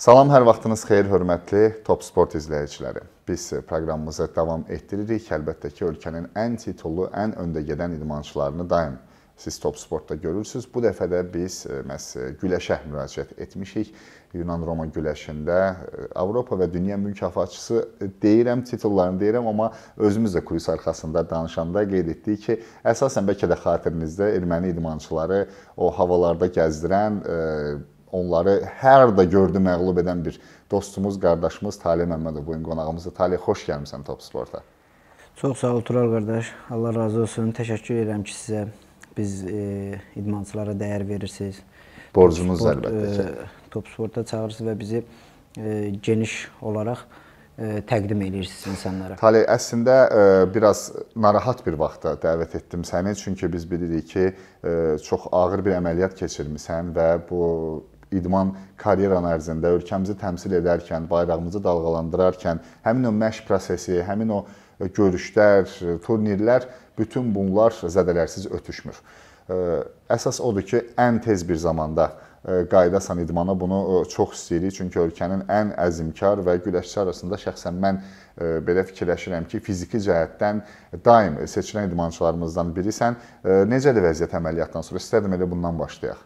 Salam, hər vaxtınız xeyir, hörmətli Top Sport izləyiciləri. Biz e, proqramımızı davam etdiririk. Əlbəttə ki, ölkənin ən titullu, ən öndə gedən idmançılarını daim siz Top Sportda görürsüz. Bu dəfə də biz e, məs e, güləşə müraciət etmişik. Yunan-Roma güləşində Avropa və dünya mükafatçısı deyirəm, titullarını deyirəm, amma özümüz də kulis arxasında danışanda qeyd etdik ki, əsasən bəlkə də xatirinizdə erməni idmançıları o havalarda gəzdirən onları hər də gördü məğlub edən bir dostumuz, qardaşımız Taliyə Məmmədov bu gün qonağımızdır. Taliyə xoş gəlmisən Top Sporta. Çox sağ ol Tural qardaş. Allah razı olsun. Təşəkkür edirəm ki, sizə biz e, idmançılara dəyər verirsiniz. Borcumuz Sport, əlbəttə. E, Top Sporta çağırırsınız və bizi e, geniş olaraq ə, e, təqdim edirsiniz insanlara. Tale, əslində ə, e, biraz narahat bir vaxtda dəvət etdim səni, çünki biz bilirik ki, ə, e, çox ağır bir əməliyyat keçirmisən və bu idman karyeran ərzində ölkəmizi təmsil edərkən, bayrağımızı dalğalandırarkən, həmin o məşq prosesi, həmin o e, görüşlər, e, turnirlər bütün bunlar zədələrsiz ötüşmür. E, əsas odur ki, ən tez bir zamanda qayıdasan idmana bunu çox istəyirik. Çünki ölkənin ən əzmkar və güləşçi arasında şəxsən mən belə fikirləşirəm ki, fiziki cəhətdən daim seçilən idmançılarımızdan birisən. Necədir vəziyyət əməliyyatdan sonra? İstərdim elə bundan başlayaq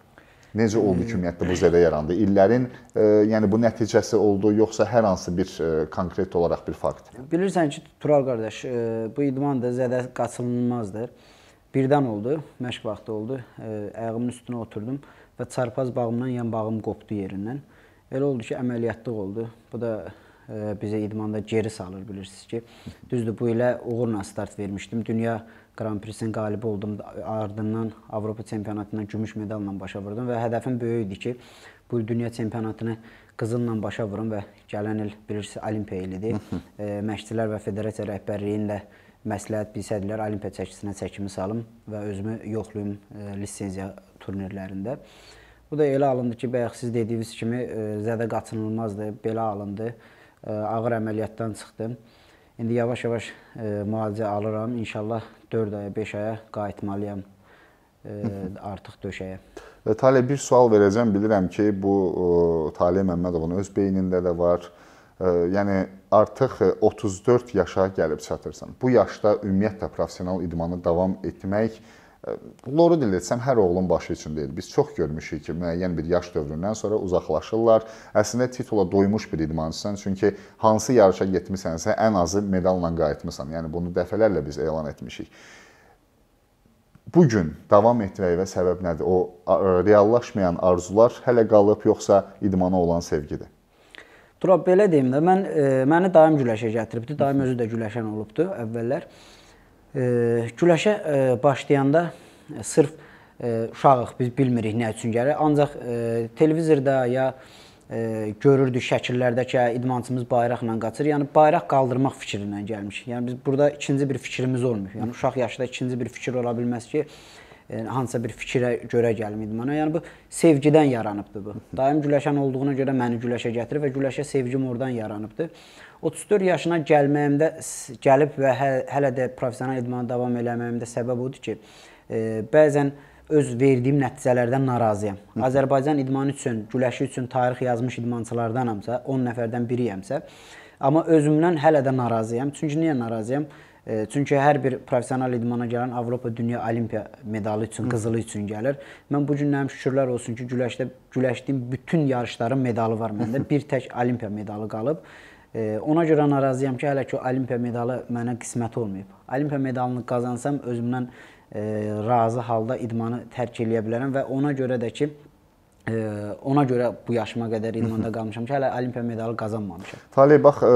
necə oldu hmm. ümumiyyətlə bu zədə yarandı? İllərin e, yəni bu nəticəsi oldu yoxsa hər hansı bir e, konkret olaraq bir fakt? Bilirsən ki, Tural qardaş, e, bu idman da zədə qaçınılmazdır. Birdən oldu, məşq vaxtı oldu. Ayağımın üstünə oturdum və çarpaz bağımdan yan bağım qopdu yerindən. Elə oldu ki, əməliyyatdıq oldu. Bu da bizə idmanda geri salır bilirsiniz ki. Düzdür, bu ilə uğurla start vermişdim. Dünya Grand Prix-sin qalibi oldum. Ardından Avropa çempionatından gümüş medalla başa vurdum və hədəfim böyük idi ki, bu dünya çempionatını qızılla başa vurum və gələn il bilirsiniz Olimpiya ilidir. e, məşqçilər və federasiya rəhbərliyi ilə məsləhət bilsədilər Olimpiya çəkisinə çəkimi salım və özümü yoxluyum e, lisenziya turnirlərində. Bu da elə alındı ki, bayaq siz dediyiniz kimi e, zədə qaçınılmazdı, belə alındı. E, ağır əməliyyatdan çıxdım. E, İndi yavaş-yavaş e, müalicə alıram. İnşallah 4 aya, 5 aya qayıtmalıyam e, artıq döşəyə. E, Taliyə bir sual verəcəm. Bilirəm ki, bu e, Taliyə Məmmədovun öz beynində də var. E, yəni artıq 34 e, yaşa gəlib çatırsan. Bu yaşda ümumiyyətlə professional idmanı davam etmək Doğru dil etsəm, hər oğlun başı üçün deyil. Biz çox görmüşük ki, müəyyən bir yaş dövründən sonra uzaqlaşırlar. Əslində titula doymuş bir idmançısan, çünki hansı yarışa getmisənsə, ən azı medalla qayıtmısan. Yəni bunu dəfələrlə biz elan etmişik. Bu gün davam etməyinə səbəb nədir? O e, reallaşmayan arzular hələ qalıb yoxsa idmana olan sevgidir? Turab belə deyim də, mən e, məni daim güləşə gətiribdi. Daim özü də güləşən olubdu əvvəllər. E, Güləşə e, başlayanda e, sırf e, uşağıq, biz bilmirik nə üçün gəlir. Ancaq televizorda ya görürdük şəkillərdə ki, idmançımız bayraqla qaçır. Yəni bayraq qaldırmaq fikri ilə gəlmiş. Yəni biz burada ikinci bir fikrimiz olmuyor. Yəni uşaq yaşda ikinci bir fikir ola bilməz ki, E, hansısa bir fikrə görə gəlməyib mənə. Yəni bu sevgidən yaranıbdı bu. Daim güləşən olduğuna görə məni güləşə gətirib və güləşə sevgim oradan yaranıbdı. 34 yaşına gəlməyimdə gəlib və hələ də professional idmana davam eləməyimdə səbəb odur ki, e, bəzən öz verdiyim nəticələrdən narazıyam. Azərbaycan idmanı üçün, güləşi üçün tarix yazmış idmançılardanamsa, 10 nəfərdən biriyəmsə, amma özümdən hələ də narazıyam. Çünki niyə narazıyam? Çünki hər bir professional idmana gələn Avropa, dünya, olimpiya medalı üçün, qızılı üçün gəlir. Mən bu günlərim şükürlər olsun ki, güləşdə güləşdiyim bütün yarışların medalı var məndə. Bir tək olimpiya medalı qalıb. Ona görə narazıyam ki, hələ ki olimpiya medalı mənə qismət olmayıb. Olimpiya medalını qazansam özümdən e, razı halda idmanı tərk eləyə bilərəm və ona görə də ki, e, ona görə bu yaşıma qədər idmanda qalmışam ki, hələ olimpiya medalı qazanmamışam. Talib bax e,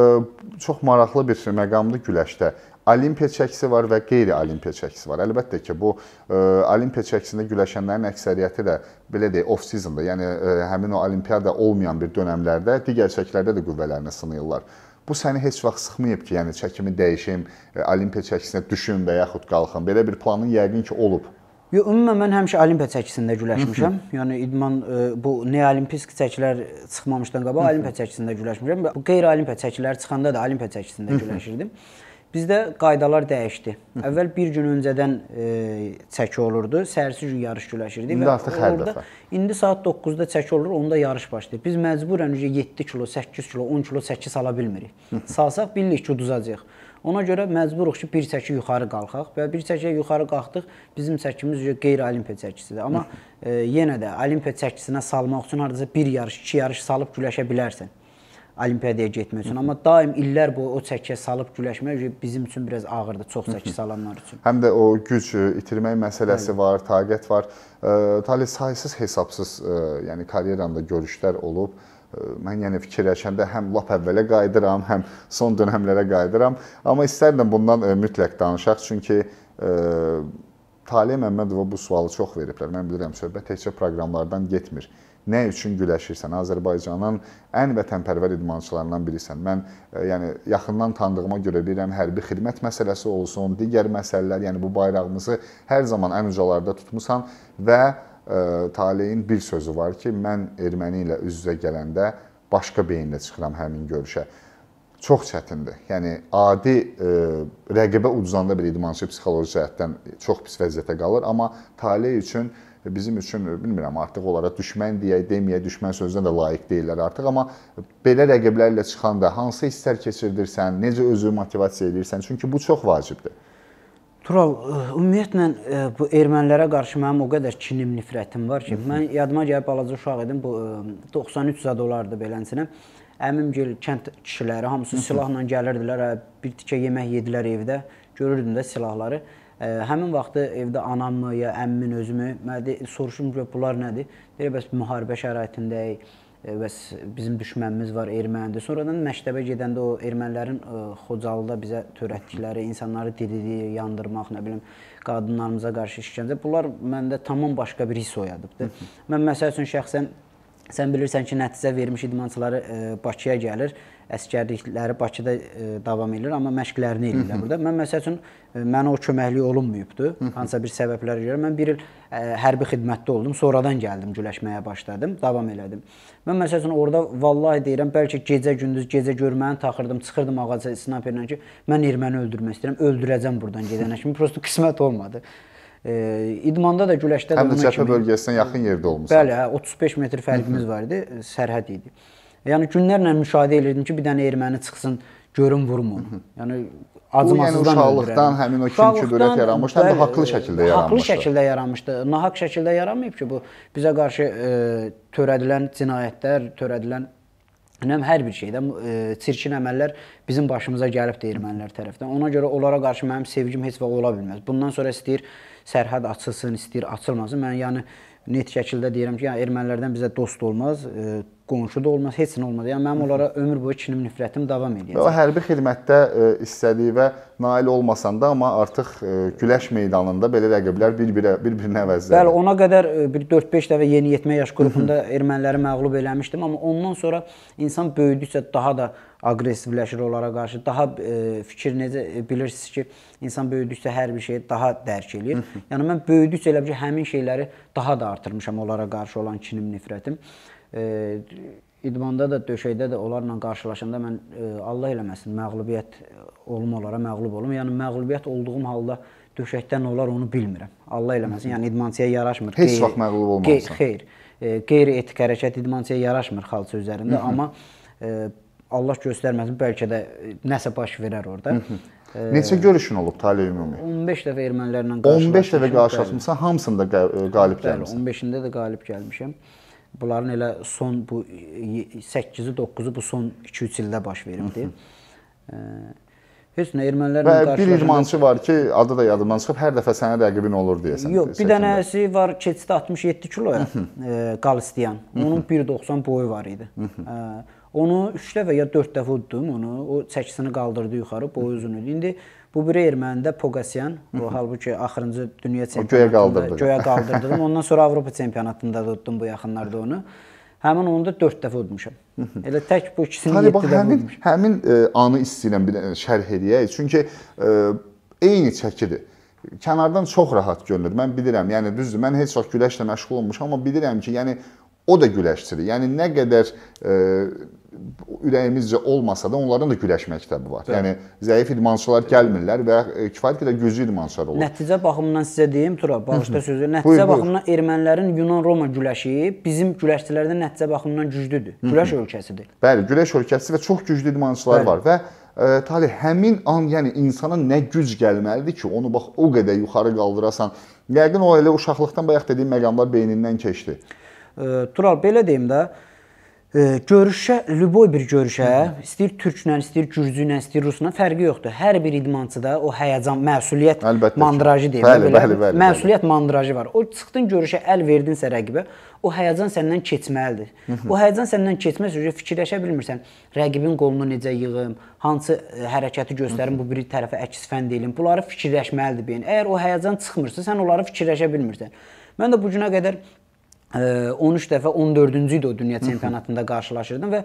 çox maraqlı bir məqamdır güləşdə. Olimpiya çəkisi var və qeyri-olimpiya çəkisi var. Əlbəttə ki, bu e, olimpiya çəkisində güləşənlərin əksəriyyəti də belə deyək, off-season-da, yəni e, həmin o olimpiada olmayan bir dönəmlərdə digər çəkilərdə də qüvvələrini sınayırlar. Bu səni heç vaxt sıxmayıb ki, yəni çəkimi dəyişim, e, olimpiya çəkisinə düşüm və yaxud qalxım. Belə bir planın yəqin ki, olub. Yo, ümumən mən həmişə olimpiya çəkisində güləşmişəm. yəni idman e, bu neolimpisk çəkilər çıxmamışdan qabaq olimpiya çəkisində güləşmişəm. Bu qeyri-olimpiya çəkilər çıxanda da olimpiya çəkisində güləşirdim. Bizdə qaydalar dəyişdi. Əvvəl bir gün öncədən e, çəki olurdu. Səhərsi gün yarış güləşirdi. İndi artıq hər dəfə. İndi saat 9-da çəki olur, onda yarış başlayır. Biz məcburən 7 kilo, 8 kilo, 10 kilo çəki sala bilmirik. Salsaq bilirik ki, uduzacağıq. Ona görə məcburuq ki, bir çəki yuxarı qalxaq və bir çəkiyə yuxarı qalxdıq, bizim çəkimiz qeyri-olimpiya çəkisidir. Amma e, yenə də olimpiya çəkisinə salmaq üçün hardasa bir yarış, iki yarış salıb güləşə bilərsən olimpiadaya getmək üçün. Hı -hı. Amma daim illər boyu o çəkiyə salıb güləşmək bizim üçün biraz ağırdır, çox çəki salanlar üçün. Həm də o güc e, itirmək məsələsi Bəli. var, taqət var. E, Tali saysız hesabsız, e, yəni karyeramda görüşlər olub. E, mən yəni fikirləşəndə həm lap əvvələ qayıdıram, həm son dönəmlərə qayıdıram. Amma istərdim bundan e, mütləq danışaq, çünki e, Taliyə Məmmədova bu sualı çox veriblər. Mən bilirəm söhbət təkcə proqramlardan getmir nə üçün güləşirsən? Azərbaycanın ən vətənpərvər idmançılarından birisən. Mən e, yəni yaxından tanıdığıma görə deyirəm, hərbi xidmət məsələsi olsun, digər məsələlər, yəni bu bayrağımızı hər zaman ən ucalarda tutmusan və ə, e, taleyin bir sözü var ki, mən erməni ilə üz-üzə gələndə başqa beyinlə çıxıram həmin görüşə. Çox çətindir. Yəni adi ə, e, rəqibə udzanda bir idmançı psixoloji cəhətdən çox pis vəziyyətə qalır, amma tale üçün bizim üçün bilmirəm artıq onlara düşmən deyə deməyə düşmən sözünə də layiq deyillər artıq, amma belə rəqiblərlə çıxanda hansı hisslər keçirdirsən, necə özünü motivasiya edirsən? Çünki bu çox vacibdir. Tural, e, ümumiyyətlə e, bu ermənilərə qarşı mənim o qədər kinim, nifrətim var ki, mən yadıma gəlib balaca uşaq idim, bu 93 e, zad olardı belənsinə. Əmimgil kənd kişiləri hamısı silahla gəlirdilər, hə, bir tikə yemək yedilər evdə. Görürdüm də silahları. Həmin vaxtı evdə anamı ya əmmin özümü mənə soruşum ki, bunlar nədir? Deyir, bəs müharibə şəraitindəyik. E, bəs bizim düşmənimiz var ermənidir. Sonradan məktəbə gedəndə o ermənilərin e, Xocalıda bizə törətdikləri, insanları diridir, yandırmaq, nə bilim, qadınlarımıza qarşı işgəncə. Bunlar məndə tamam başqa bir hiss oyadıb. Mən məsəl üçün şəxsən Sən bilirsən ki, nəticə vermiş idmançıları e, Bakıya gəlir, əskərlikləri Bakıda e, davam edir, amma məşqlərini eləyirlər burada. Mən məsəl üçün e, mənə o köməklik olunmayıbdı. Hansısa bir səbəblərə görə mən 1 il e, hərbi xidmətdə oldum, sonradan gəldim güləşməyə başladım, davam elədim. Mən məsəl üçün orada vallahi deyirəm, bəlkə gecə gündüz gecə görməni taxırdım, çıxırdım ağaca snayperlə ki, mən erməni öldürmək istəyirəm, öldürəcəm burdan gedənə yəni, kimi. Prosta qismət olmadı idmanda da güləşdə də Həm də cəbhə bölgəsinə yaxın yerdə olmusan. Bəli, hə, 35 metr fərqimiz var idi, e, sərhəd idi. Yəni günlərlə müşahidə edirdim ki, bir dənə erməni çıxsın, görüm vurmur. Yəni acımasızdan yəni, uşaqlıqdan öldürər. həmin o kin küdurət yaranmış, həm də haqlı şəkildə yaranmışdı. Haqlı şəkildə yaranmışdı. Nahaq şəkildə yaranmayıb ki, bu bizə qarşı e, törədilən cinayətlər, törədilən Həm hər bir şeydə e, çirkin əməllər bizim başımıza gəlibdir ermənilər tərəfindən. Ona görə onlara qarşı mənim sevgim heç vaxt ola bilməz. Bundan sonra istəyir sərhəd açılsın, istəyir açılmasın. Mən yəni net şəkildə deyirəm ki, yəni ermənilərdən bizə dost olmaz. E, qonşuda olmaz, heç nə olmaz. Yəni mənim onlara ömür boyu kinim, nifrətim davam eləyəcək. O hərbi xidmətdə e, istədiyinə nail olmasan da, amma artıq e, güləş meydanında belə rəqiblər bir-birə, bir-birinə əvəzlənir. Bəli, ona qədər e, bir 4-5 dəfə yeniyetmə yaş qrupunda erməniləri məğlub eləmişdim, amma ondan sonra insan böyüdükcə daha da aqressivləşir onlara qarşı. Daha fikir necə bilirsiniz ki, insan böyüdükcə hər bir şeyi daha dərk eləyir. yəni mən böyüdükcə elə bil ki, həmin şeyləri daha da artırmışam onlara qarşı olan kinim, nifrətim idmanda da, döşəkdə də onlarla qarşılaşanda mən e, Allah eləməsin, məğlubiyyət olum onlara məğlub olum. Yəni məğlubiyyət olduğum halda döşəkdən olar onu bilmirəm. Allah eləməsin. Yəni idmançıya yaraşmır. Heç qeyri, vaxt məğlub olmamısan. Xeyr. E, Qeyri-etik hərəkət idmançıya yaraşmır xalça üzərində, Hı -hı. amma e, Allah göstərməsin, bəlkə də nəsə baş verər orada. Hı -hı. Neçə görüşün olub tale ümumi? 15 dəfə ermənilərlə qarşılaşmışam. 15 dəfə qarşılaşmısan, hamısında qalib gəlmisən. Bəli, 15-də də qalib gəlmişəm. Bəli, bunların elə son bu 8-i e, e, 9-u bu son 2-3 ildə baş veribdi. E, heç nə ermənilərlə qarşılaşmaq. Bir idmançı var ki, adı da yadımdan çıxıb, hər dəfə sənin rəqibin olur deyəsən. Yox, bir dənəsi var, keçdi 67 kiloya, Qalistiyan. Onun 1.90 boyu var idi. Onu 3 dəfə ya 4 dəfə uddum onu. O çəkisini qaldırdı yuxarı, boyu uzun idi. İndi Bu biri ermənində Poqasyan, o halbuki axırıncı dünya çempionatında göyə qaldırdım. Ondan sonra Avropa çempionatında da utdum bu yaxınlarda onu. Həmin onu da 4 dəfə udmuşam. Elə tək bu ikisini 7 dəfə həmin, udmuşam. Həmin ə, e, anı istəyirəm bir şərh eləyək. Çünki ə, e, eyni çəkidir kənardan çox rahat görünür. Mən bilirəm, yəni düzdür, mən heç vaxt güləşlə məşğul olmuşam, amma bilirəm ki, yəni o da güləşçidir. Yəni nə qədər ə, e, ürəyimizcə olmasa da onların da güləş məktəbi var. Bəli. Yəni zəif idmançılar gəlmirlər və e, kifayət qədər güclü idmançılar olur. Nəticə baxımından sizə deyim, Turab, bağışla sözü. Nəticə buyur, buyur. baxımından ermənilərin Yunan-Roma güləşi bizim güləşçilərdən nəticə baxımından güclüdür. Güləş ölkəsidir. Bəli, güləş ölkəsi və çox güclü idmançılar Bəli. var və ə, e, tali həmin an, yəni insana nə güc gəlməlidir ki, onu bax o qədər yuxarı qaldırasan. Yəqin o elə uşaqlıqdan bayaq dediyim məqamlar beynindən keçdi. Ə, e, Tural belə deyim də, de, görüşə, lüboy bir görüşə, istəyir türklə, istəyir gürcüylə, istəyir rusla fərqi yoxdur. Hər bir idmançıda o həyəcan, məsuliyyət Əlbəttə mandrajı deyir. Bəli, bəli, bəli. Məsuliyyət bəli. mandrajı var. O çıxdın görüşə, əl verdinsə rəqibə, o həyəcan səndən keçməlidir. Hı -hı. O həyəcan səndən keçməsə görə fikirləşə bilmirsən. Rəqibin qolunu necə yığım, hansı e, hərəkəti göstərim, bu biri tərəfə əks fənd edim. Bunları fikirləşməlidir beyin. Əgər o həyəcan çıxmırsa, sən onları fikirləşə bilmirsən. Mən də bu günə qədər 13 dəfə 14-cü idi o dünya çempionatında qarşılaşırdım və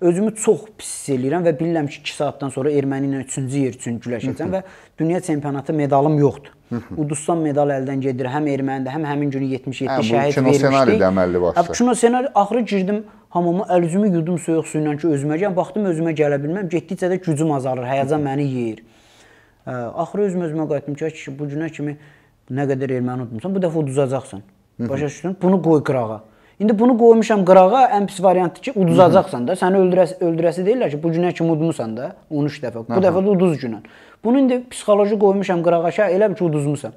özümü çox pis hiss eləyirəm və bilirəm ki, 2 saatdan sonra Erməni ilə 3-cü yer üçün güləşəcəm və dünya çempionatı medalım yoxdur. Udussam medal əldən gedir. Həm Ermənində, həm həmin günü 77 hə, şəhid vermişdik. Bu kino ssenaridə əməlli başlı. Hə, kino ssenari axırı girdim hamama, əl-üzümü yudum soyuq su ilə ki, özümə gələm. Baxdım özümə gələ bilməm. Getdikcə də gücüm azalır, həyəcan məni yeyir. Hə, axırı özüm özümə qayıtdım ki, bu günə kimi nə qədər erməni udmusan, bu dəfə uduzacaqsan. Başa düşdün? Bunu qoy qırağa. İndi bunu qoymuşam qırağa, ən pis variantdır ki, uduzacaqsan da, səni öldürəsi, öldürəsi deyirlər ki, bu günə kimi udmusan da 13 dəfə. Bu dəfə də uduz günən. Bunu indi psixoloji qoymuşam qırağa, şə elə bil ki, uduzmusan.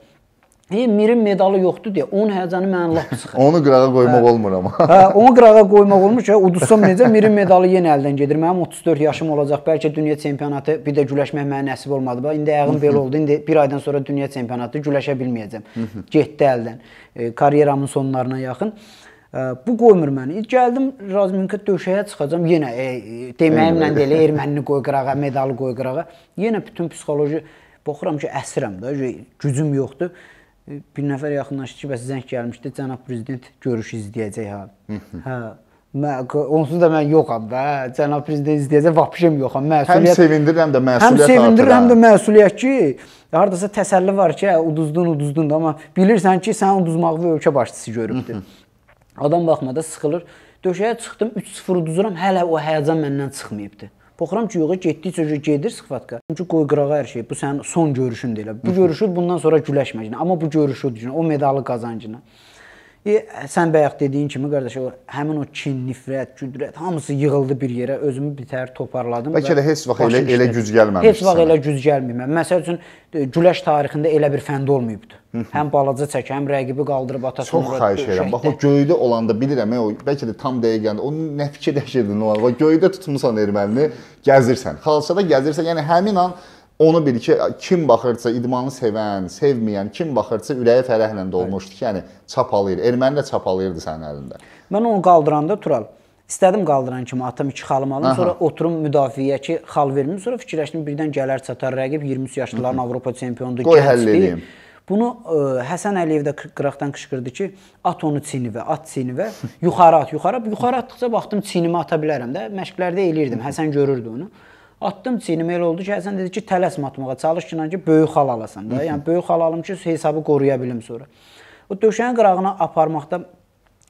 E, Mirin medalı yoxdur deyə onun həyəcanı mənə lap sıxır. onu qırağa qoymaq hə. olmur amma. hə, onu qırağa qoymaq olmur ki, udussam necə Mirin medalı yenə əldən gedir. Mənim 34 yaşım olacaq. Bəlkə dünya çempionatı bir də güləşmək mənə nəsib olmadı. Bax indi ayağım belə oldu. İndi 1 aydan sonra dünya çempionatı güləşə bilməyəcəm. Mhm. Getdi əldən. E, karyeramın sonlarına yaxın. Ə, e, bu qoymur məni. E, gəldim Razminka döşəyə çıxacam. Yenə e, e deməyimlə də elə ermənini qoy qırağa, medalı qoy qırağa. Yenə bütün psixoloji baxıram ki, əsirəm də, gücüm yoxdur bir nəfər yaxınlaşdı ki, bəs zəng gəlmişdi, cənab prezident görüş izləyəcək ha. hə. Mən onsuz da mən yoxam da. Hə, cənab prezident izləyəcək, vəbşəm yoxam. Məsuliyyət. Həm sevindir, həm də məsuliyyət artır. Həm sevindir, həm də hə. məsuliyyət ki, hardasa təsəlli var ki, hə, uduzdun, uduzdun da, amma bilirsən ki, sən uduzmağı ölkə başçısı görübdü. Adam baxmada sıxılır. Döşəyə çıxdım, 3-0 uduzuram, hələ o həyəcan məndən çıxmayıbdı. Baxıram ki, yox, getdikcə gedir sxvatka. Çünki qoy qırağa hər şey. Bu sənin son görüşündür elə. Bu görüşü bundan sonra güləşməcən. Amma bu görüşü üçün o medalı qazancına. E, sən bayaq dediyin kimi qardaş, o həmin o kin, nifrət, güdrət hamısı yığıldı bir yerə, özümü bitər toparladım. Bəlkə də heç vaxt elə elə güc gəlməmişdi. Heç vaxt elə güc gəlməyib. Məsəl üçün e, güləş tarixində elə bir fənd olmayıbdı. Hı -hı. Həm balaca çək, həm rəqibi qaldırıb atasına. Çox xahiş edirəm. Bax o göydə olanda bilirəm, e, o bəlkə də tam dəqiqəndə onun nə fikirləşirdin o an. Göydə tutmusan ermənini, gəzirsən. Xalçada gəzirsən, yəni həmin an Onu bil ki, kim baxırsa idmanı sevən, sevməyən, kim baxırsa ürəyi fərəhlə dolmuşdu ki, yəni çapalayır. Erməni də çapalayırdı sənin əlində. Mən onu qaldıranda Tural İstədim qaldıran kimi atam iki xalım alım, Aha. sonra oturum müdafiəyə ki, xal vermir, sonra fikirləşdim birdən gələr çatar rəqib 23 yaşlıların Hı -hı. Avropa çempionudur, Qoy, gəncdir. Bunu ə, e, Həsən Əliyev də qıraqdan qışqırdı ki, at onu çiynivə, at çiynivə, yuxarı at, yuxarı at. Yuxarı atdıqca baxdım çiynimi ata bilərəm də, məşqlərdə eləyirdim. Həsən görürdü onu. Atdım çiynimə elə oldu ki, Həsən dedi ki, tələsmə atmağa, çalış ki, ki böyük xal alasan da. Yəni böyük xal alım ki, hesabı qoruya bilim sonra. O döşəyin qırağına aparmaqda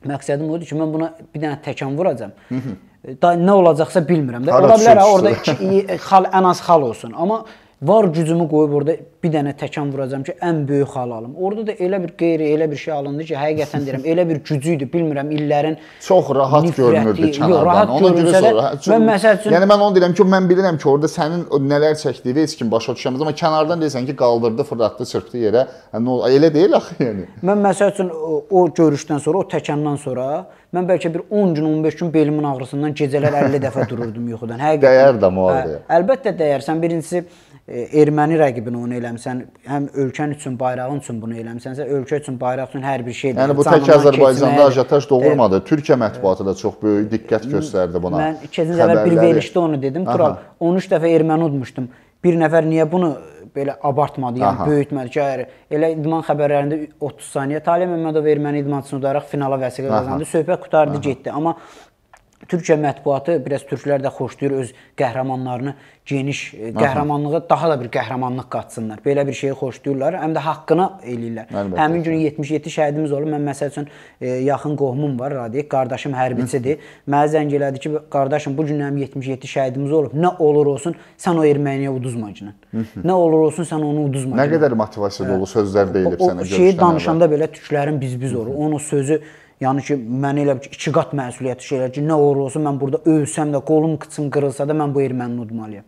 məqsədim odur ki, mən buna bir dənə təkan vuracam. Hı -hı. Da nə olacaqsa bilmirəm də. Ola bilər ha, orada iki, xal ən az xal olsun. Amma Var gücümü qoyub orada bir dənə təkan vuracam ki, ən böyük hal alım. Orada da elə bir qeyri, elə bir şey alındı ki, həqiqətən deyirəm, elə bir gücü idi, bilmirəm illərin çox rahat nifrəti, görünürdü kənardan. Yox, rahat ona görə sonra. Mən məsəl üçün Yəni mən onu deyirəm ki, mən bilirəm ki, orada sənin nələr çəkdiyini heç kim başa düşməz, amma kənardan deyirsən ki, qaldırdı, fırlatdı, çırpdı yerə. Yəni elə deyil axı yəni. Mən məsəl üçün o görüşdən sonra, o təkandan sonra Mən bəlkə bir 10 gün, 15 gün belimin ağrısından gecələr 50 dəfə dururdum yuxudan. Həqiqətən. Dəyər də müharibəyə. Hə, əlbəttə dəyərsən. Birincisi e, erməni rəqibini onu eləmsən, həm ölkən üçün, bayrağın üçün bunu eləmsənsə, ölkə üçün, bayraq üçün hər bir şeydir. Yəni bu tək Azərbaycanda ajotaj doğurmadı. E, Türkiyə mətbuatı da çox böyük diqqət göstərdi buna. Mən keçən dəfə bir verişdə onu dedim. Tural 13 dəfə erməni udmuşdum bir nəfər niyə bunu belə abartmadı, yəni Aha. böyütmədi ki, əgər elə idman xəbərlərində 30 saniyə Talib Məmmədov erməni idmançısını udaraq finala vəsiqə qazandı. Söhbət qutardı, Aha. getdi. Amma Türkiyə mətbuatı biraz türklər də xoşlayır öz qəhrəmanlarını geniş e, qəhrəmanlığa daha da bir qəhrəmanlıq qatsınlar. Belə bir şeyi xoşlayırlar, həm də haqqını eləyirlər. Əlbəttə. Həmin gün 77 şəhidimiz olub. Mən məsəl üçün e, yaxın qohumum var, Radik, qardaşım hərbiçidir. Mənə zəng elədi ki, qardaşım bu gün həm 77 şəhidimiz olub. Nə olur olsun, sən o erməniyə uduzmacın. nə olur olsun, sən onu uduzmacın. Nə qədər motivasiya dolu hə. sözlər deyilib sənə görüşdən. O şeyi danışanda belə türklərin biz-biz olur. Onun sözü Yəni ki, mən elə bir iki qat məsuliyyət şeylər ki, nə olur olsun mən burada ölsəm də, qolum qıçım qırılsa da mən bu ermənini udmalıyam.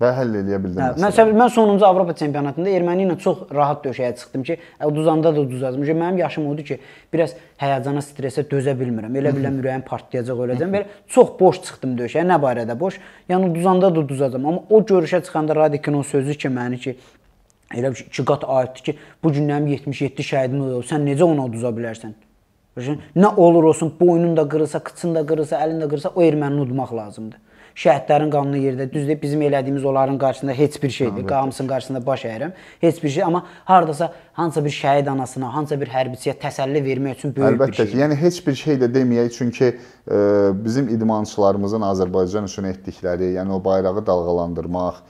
Və həll eləyə bildim. Hə, məsələn, mən sonuncu Avropa çempionatında erməni ilə çox rahat döşəyə çıxdım ki, uduzanda da uduzazdım ki, mənim yaşım odur ki, biraz həyəcana, stressə dözə bilmirəm. Elə biləm ürəyim partlayacaq öləcəm. Belə çox boş çıxdım döşəyə. Nə barədə boş? Yəni uduzanda da uduzacam. Amma o görüşə çıxanda Radikin o sözü ki, məni ki, elə bir iki qat ayıtdı ki, bu gün mənim 77 şəhidimiz olub. Sən necə ona uduza bilərsən? Nə olur olsun, boynun da qırılsa, qıçın da qırılsa, əlin də qırılsa, o erməni udmaq lazımdır. Şəhidlərin qanunu yerdə düzdür. Bizim elədiyimiz onların qarşısında heç bir şeydir. Qamusın qarşısında baş əyirəm. Heç bir şey, amma hardasa hansısa bir şəhid anasına, hansısa bir hərbçiyə təsəlli vermək üçün böyük Əlbəttə bir şey. Əlbəttə ki, yəni heç bir şey də deməyək, çünki ə, e, bizim idmançılarımızın Azərbaycan üçün etdikləri, yəni o bayrağı dalğalandırmaq,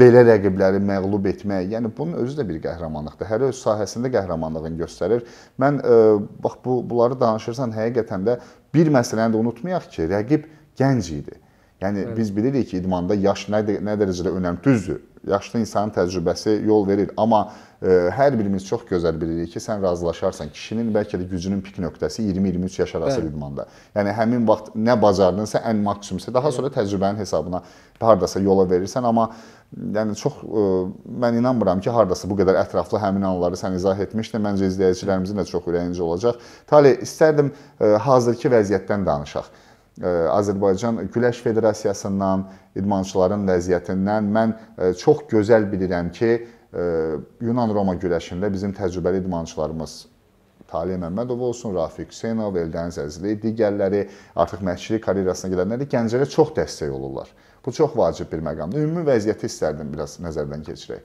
belə rəqibləri məğlub etmək, yəni bunun özü də bir qəhrəmanlıqdır. Hər öz sahəsində qəhrəmanlığını göstərir. Mən ə, e, bax bu bunları danışırsan, həqiqətən də bir məsələni də unutmayaq ki, rəqib gənc idi. Yəni evet. biz bilirik ki, idmanda yaş nə nə dərəcədə önəmlidir. Düzdür yaşlı insanın təcrübəsi yol verir. Amma ə, e, hər birimiz çox gözəl bilirik ki, sən razılaşarsan, kişinin bəlkə də gücünün pik nöqtəsi 20-23 yaş arası Bəli. idmanda. Yəni həmin vaxt nə bacardınsa ən maksimumsa, daha sonra təcrübənin hesabına hardasa yola verirsən, amma yəni çox ə, e, mən inanmıram ki, hardasa bu qədər ətraflı həmin anları sən izah etmişdin. Məncə izləyicilərimizin də çox ürəyincə olacaq. Tale, istərdim ə, e, hazırki vəziyyətdən danışaq. Azərbaycan Güləş Federasiyasından, idmançıların vəziyyətindən mən e, çox gözəl bilirəm ki, e, Yunan-Roma güləşində bizim təcrübəli idmançılarımız Talih Məmmədov olsun, Rafiq Hüseynov, Eldəniz Əzli, digərləri artıq məşqçilik karyerasına gedənlər gənclərə çox dəstək olurlar. Bu çox vacib bir məqamdır. Ümumi vəziyyəti istərdim biraz nəzərdən keçirək.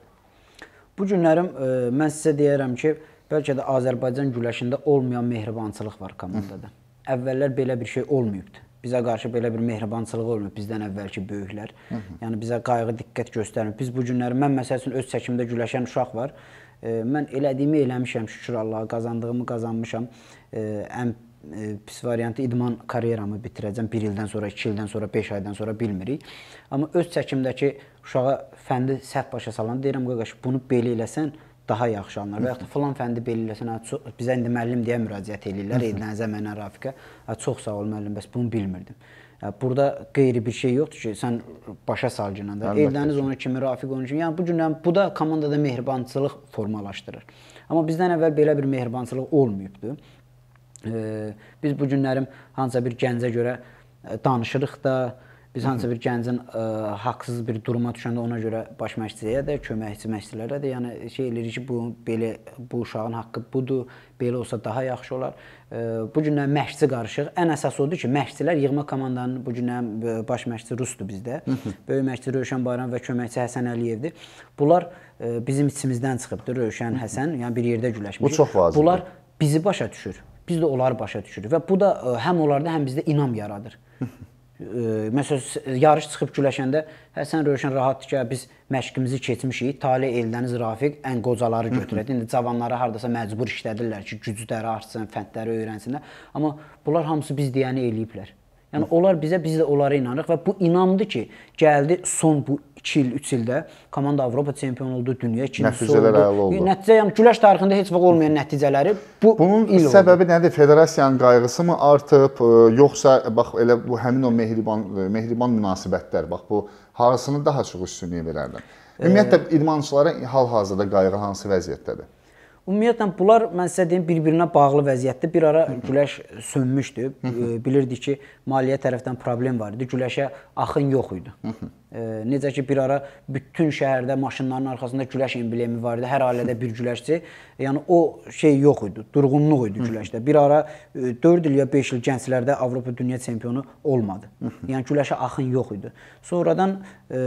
Bu günlərim e, mən sizə deyərəm ki, bəlkə də Azərbaycan güləşində olmayan mehribançılıq var komandada. Əvvəllər belə bir şey olmayıbdı. Bizə qarşı belə bir mehribançılıq olmur bizdən əvvəlki böyüklər. Hı -hı. Yəni bizə qayğı diqqət göstərmir. Biz bu günləri mən məsəl üçün öz çəkimdə güləşən uşaq var. E, mən elədiyimi eləmişəm, şükür Allah'a, qazandığımı qazanmışam. E, ən e, pis variantı idman karyeramı bitirəcəm 1 ildən sonra, 2 ildən sonra, 5 aydan sonra bilmirik. Amma öz çəkimdəki uşağa fəndi səhv başa salan deyirəm qardaş, bunu belə eləsən daha yaxşı anlar və yaxud da filan fəndi belirləsən, bizə indi müəllim deyə müraciət edirlər, edilən zəmənə Rafiqə, çox sağ ol müəllim, bəs bunu bilmirdim. Burada qeyri bir şey yoxdur ki, sən başa salcından da Eldəniz ona kimi, Rafiq onun kimi. Yəni bu gündən bu da komandada mehribançılıq formalaşdırır. Amma bizdən əvvəl belə bir mehribançılıq olmayıbdı. Biz bu günlərim hansısa bir gəncə görə e, danışırıq da, Biz hansısa bir gəncin ə, e, haqsız bir duruma düşəndə ona görə baş məşqçiyə də, köməkçi məşqçilərə də, yəni şey eləyirik ki, bu belə bu uşağın haqqı budur, belə olsa daha yaxşı olar. Ə, e, bu gündən məşqçi qarışıq. Ən əsas odur ki, məşqçilər yığma komandanın bu gündən e, baş məşqçi Rusdur bizdə. Böyük məşqçi Rövşən Bayram və köməkçi Həsən Əliyevdir. Bunlar ə, bizim içimizdən çıxıbdır Rövşən, Həsən, yəni bir yerdə güləşmişik. Bu çox vacibdir. Bunlar bizi başa düşür biz də onları başa düşürük və bu da həm onlarda, həm bizdə inam yaradır. Məsələn, yarış çıxıb güləşəndə Həsən Rövşən rahatdır ki, biz məşqimizi keçmişik. Tale Eldəniz Rafiq ən qocaları götürədi. İndi cavanları hardasa məcbur işlədirlər ki, gücləri artsın, fəndləri öyrənsinlər. Amma bunlar hamısı biz deyəni eləyiblər. Yəni onlar bizə, biz də onlara inanırıq və bu inamdır ki, gəldi son bu 2 il, 3 ildə komanda Avropa çempionu oldu, dünya ikincisi oldu. Nəticələr əla oldu. Nəticə yəni güləş tarixində heç vaxt olmayan nəticələri bu Bunun il səbəbi oldu. nədir? Federasiyanın qayğısı mı artıb, e, yoxsa e, bax elə bu həmin o mehriban e, mehriban münasibətlər, bax bu harasını daha çox üstünlük verərdim. Ümumiyyətlə idmançılara hal-hazırda qayğı hansı vəziyyətdədir? Ümumiyyətlə bunlar mən sizə deyim bir-birinə bağlı vəziyyətdə bir ara güləş sönmüşdü. Bilirdik ki, maliyyə tərəfdən problem var idi. Güləşə axın yox idi. Necə ki bir ara bütün şəhərdə maşınların arxasında güləş emblemi var idi. Hər ailədə bir güləşçi. Yəni o şey yox idi. Durğunluq idi güləşdə. Bir ara 4 e, il ya 5 il gənclərdə Avropa dünya çempionu olmadı. Yəni güləşə axın yox idi. Sonradan e,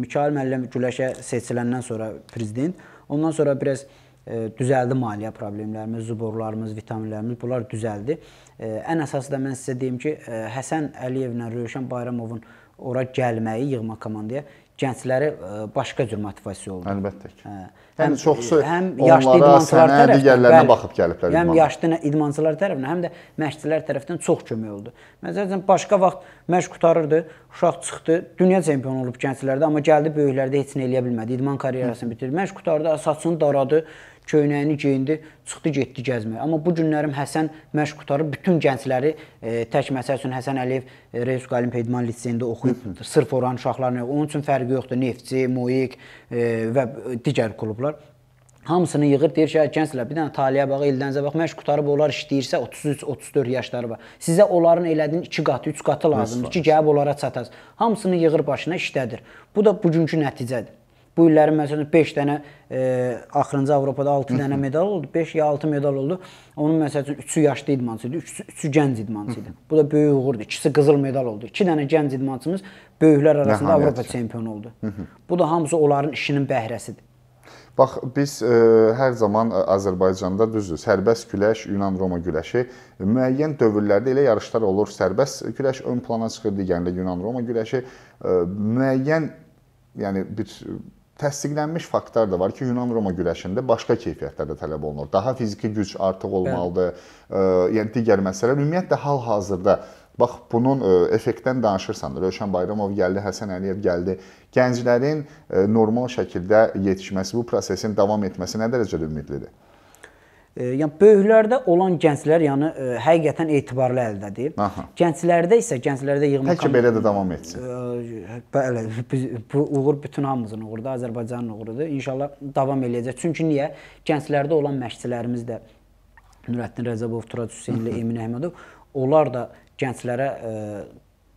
Mikayıl müəllim güləşə seçiləndən sonra prezident, ondan sonra biraz e, E, düzəldi maliyyə problemlərimiz, zuborlarımız, vitaminlərimiz, bunlar düzəldi. E, ən əsası da mən sizə deyim ki, e, Həsən Əliyevlə Rövşən Bayramovun ora gəlməyi yığma komandaya gəncləri başqa cür motivasiya oldu. Əlbəttə ki. Hə. Həm yəni çoxsu həm yaşlı idmançılar tərəfindən, digərlərinə bəli, baxıb gəliblər. Həm yaşlı idmançılar tərəfindən, həm də məşqçilər tərəfindən çox kömək oldu. Məsələn, başqa vaxt məşq qutarırdı, uşaq çıxdı, dünya çempionu olub gənclərdə, amma gəldi böyüklərdə heç nə eləyə bilmədi. İdman karyerasını bitirdi. Məşq qutardı, saçını daradı, köynəyini geyindi, çıxdı getdi gəzməyə. Amma bu günlərim Həsən məşq qutarıb bütün gəncləri e, tək məsəl üçün Həsən Əliyev e, Reus Qalim Peydman liseyində oxuyub, sırf oranın uşaqlarını, onun üçün fərqi yoxdur, Neftçi, Moik e, və digər klublar. Hamısını yığır, deyir ki, gənclər, bir dənə taliyə bax, eldənizə bax, məşq qutarıb onlar işləyirsə 33-34 yaşları var. Sizə onların elədiyinin 2 qatı, 3 qatı lazımdır ki, gəlib onlara çatasınız. Hamısını yığır başına işlədir. Bu da bugünkü nəticədir. Bu illəri məsələn 5 dənə e, axırıncı Avropada 6 dənə medal oldu. 5 ya 6 medal oldu. Onun məsəl üçün 3-ü yaşlı idmançı idi, 3-ü gənc idmançı idi. Bu da böyük uğurdur. İkisi qızıl medal oldu. 2 dənə gənc idmançımız böyüklər arasında Avropa yatır. çempionu oldu. Hı -hı. Bu da hamısı onların işinin bəhrəsidir. Bax biz ə, e, hər zaman e, Azərbaycanda düzdür, sərbəst güləş, Yunan-Roma güləşi müəyyən dövrlərdə elə yarışlar olur. Sərbəst güləş ön plana çıxır, digərində Yunan-Roma güləşi ə, e, müəyyən yəni bir təsdiqlənmiş faktlar da var ki, Yunan-Roma güləşində başqa keyfiyyətlər də tələb olunur. Daha fiziki güc artıq olmalıdır. Ə, yəni digər məsələlər ümumiyyətlə hal-hazırda Bax bunun ə, effektdən danışırsan da, Rövşən Bayramov gəldi, Həsən Əliyev gəldi. Gənclərin ə, normal şəkildə yetişməsi, bu prosesin davam etməsi nə dərəcədə ümidlidir? Yəni böyüklərdə olan gənclər, yəni ə, e, həqiqətən etibarlı əldədir. Aha. Gənclərdə isə gənclərdə yığma Təki belə də davam etsin. Ə, bəli, biz, bu uğur bütün hamımızın uğurudur, Azərbaycanın uğurudur. İnşallah davam eləyəcək. Çünki niyə? Gənclərdə olan məşqçilərimiz də Nurəddin Rəzəbov, Turad Hüseynli, Emin Əhmədov, onlar da gənclərə ə,